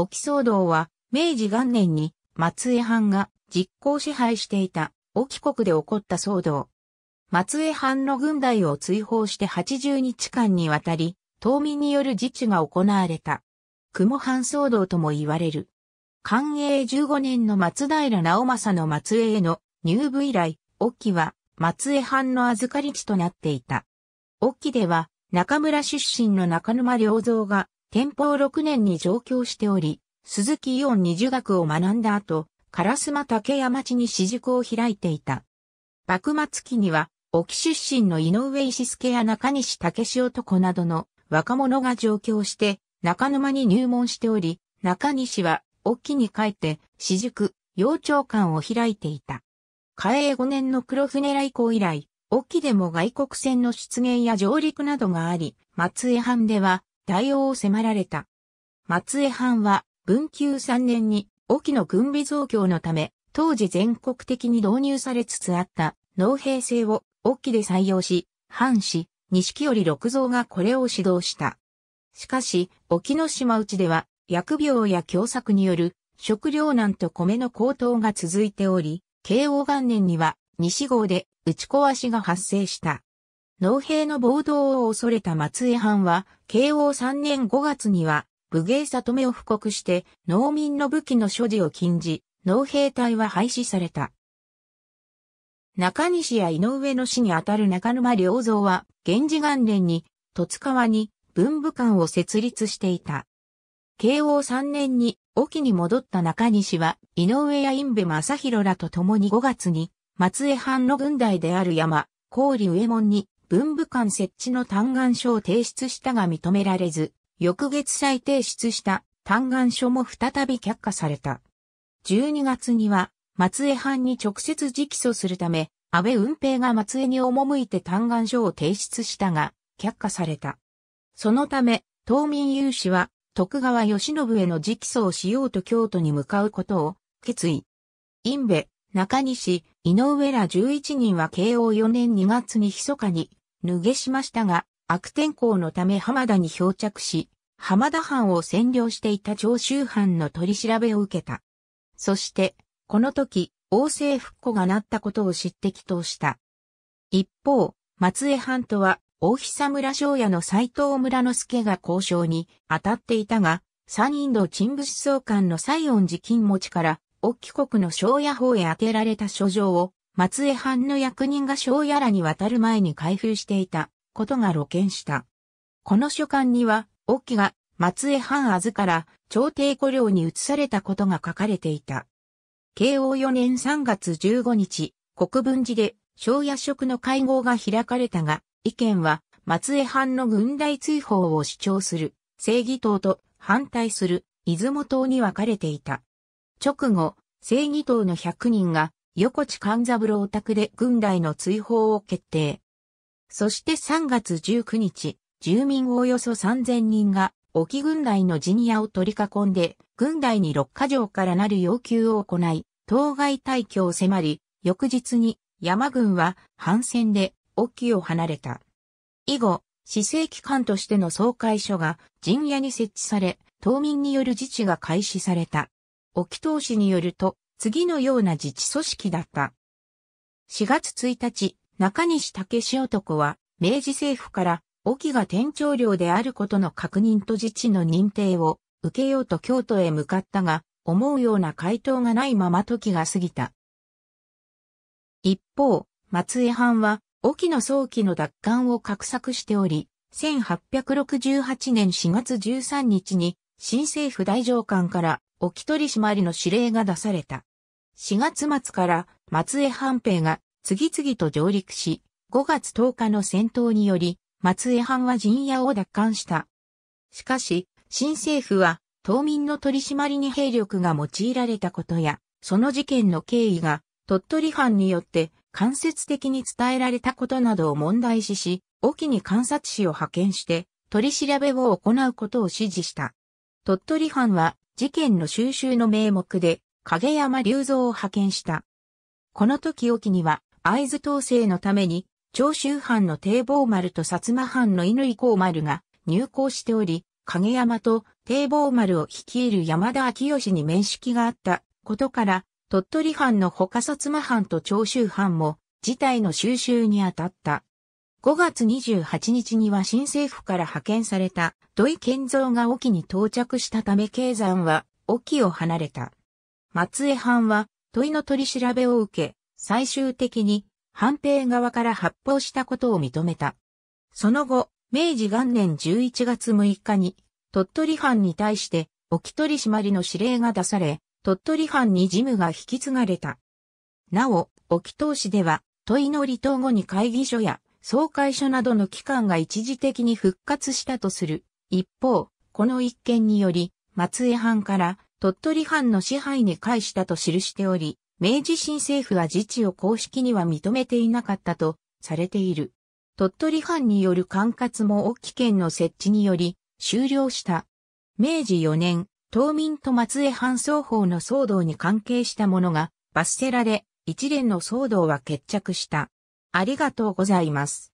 沖騒動は、明治元年に松江藩が実行支配していた沖国で起こった騒動。松江藩の軍隊を追放して80日間にわたり、島民による自治が行われた。雲藩騒動とも言われる。寛永15年の松平直政の松江への入部以来、沖は松江藩の預かり地となっていた。沖では中村出身の中沼良造が天保6年に上京しており、鈴木伊音二儒学を学んだ後、烏マ竹屋町に私塾を開いていた。幕末期には、沖出身の井上石助や中西武志男などの若者が上京して中沼に入門しており、中西は沖に帰って私塾、幼鳥館を開いていた。嘉永5年の黒船来航以来、沖でも外国船の出現や上陸などがあり、松江藩では対応を迫られた。松江藩は文久3年に沖の軍備増強のため、当時全国的に導入されつつあった農兵制を沖で採用し、藩士、錦織六蔵がこれを指導した。しかし、沖ノ島内では、疫病や凶作による食糧難と米の高騰が続いており、慶応元年には西郷で打ち壊しが発生した。農兵の暴動を恐れた松江藩は、慶応3年5月には、武芸里目を布告して、農民の武器の所持を禁じ、農兵隊は廃止された。中西や井上の死にあたる中沼良造は、源氏元年に、戸塚川に文武館を設立していた。慶応3年に、沖に戻った中西は、井上や陰部正弘らと共に5月に、松江藩の軍隊である山、郡上門に文部官設置の嘆願書を提出したが認められず、翌月再提出した嘆願書も再び却下された。12月には、松江藩に直接直訴するため、安倍運平が松江に赴いて嘆願書を提出したが、却下された。そのため、島民有志は、徳川義信への直訴をしようと京都に向かうことを決意。ン部、中西、井上ら11人は慶応4年2月に密かに脱げしましたが、悪天候のため浜田に漂着し、浜田藩を占領していた長州藩の取り調べを受けた。そして、この時、王政復古がなったことを知って祈祷した。一方、松江藩とは、大久村庄屋の斎藤村之助が交渉に当たっていたが、三人道陳武士総監の西園寺金持ちから、沖国の庄屋方へ当てられた書状を松江藩の役人が庄屋らに渡る前に開封していたことが露見した。この書簡には、沖が松江藩あずから朝廷古領に移されたことが書かれていた。慶応4年3月15日、国分寺で庄屋職の会合が開かれたが、意見は松江藩の軍大追放を主張する、正義党と反対する、出雲党に分かれていた。直後、正義党の100人が横地勘三郎宅で軍隊の追放を決定。そして3月19日、住民およそ3000人が、沖軍隊の陣屋を取り囲んで、軍隊に六カ条からなる要求を行い、当該退去を迫り、翌日に山軍は反戦で沖を離れた。以後、市政機関としての総会所が陣屋に設置され、島民による自治が開始された。沖投資によると、次のような自治組織だった。4月1日、中西武志男は、明治政府から、沖が店長寮であることの確認と自治の認定を受けようと京都へ向かったが、思うような回答がないまま時が過ぎた。一方、松江藩は、沖の早期の奪還を画策しており、1868年4月13日に、新政府大上官から沖取締りの指令が出された。4月末から松江藩兵が次々と上陸し、5月10日の戦闘により、松江藩は陣屋を奪還した。しかし、新政府は、島民の取り締まりに兵力が用いられたことや、その事件の経緯が、鳥取藩によって間接的に伝えられたことなどを問題視し、沖に観察士を派遣して、取り調べを行うことを指示した。鳥取藩は、事件の収集の名目で、影山隆三を派遣した。この時沖には、合津統制のために、長州藩の堤防丸と薩摩藩の犬井光丸が入港しており、影山と堤防丸を率いる山田昭義に面識があったことから、鳥取藩の他薩摩藩と長州藩も事態の収集に当たった。5月28日には新政府から派遣された土井健三が沖に到着したため経山は沖を離れた。松江藩は問いの取り調べを受け、最終的に藩兵側から発砲したことを認めた。その後、明治元年11月6日に、鳥取藩に対して、沖取締りの指令が出され、鳥取藩に事務が引き継がれた。なお、沖東市では、問いの離島後に会議所や総会所などの機関が一時的に復活したとする。一方、この一件により、松江藩から鳥取藩の支配に介したと記しており、明治新政府は自治を公式には認めていなかったとされている。鳥取藩による管轄も沖県の設置により終了した。明治4年、島民と松江藩双方の騒動に関係したものが罰せられ、一連の騒動は決着した。ありがとうございます。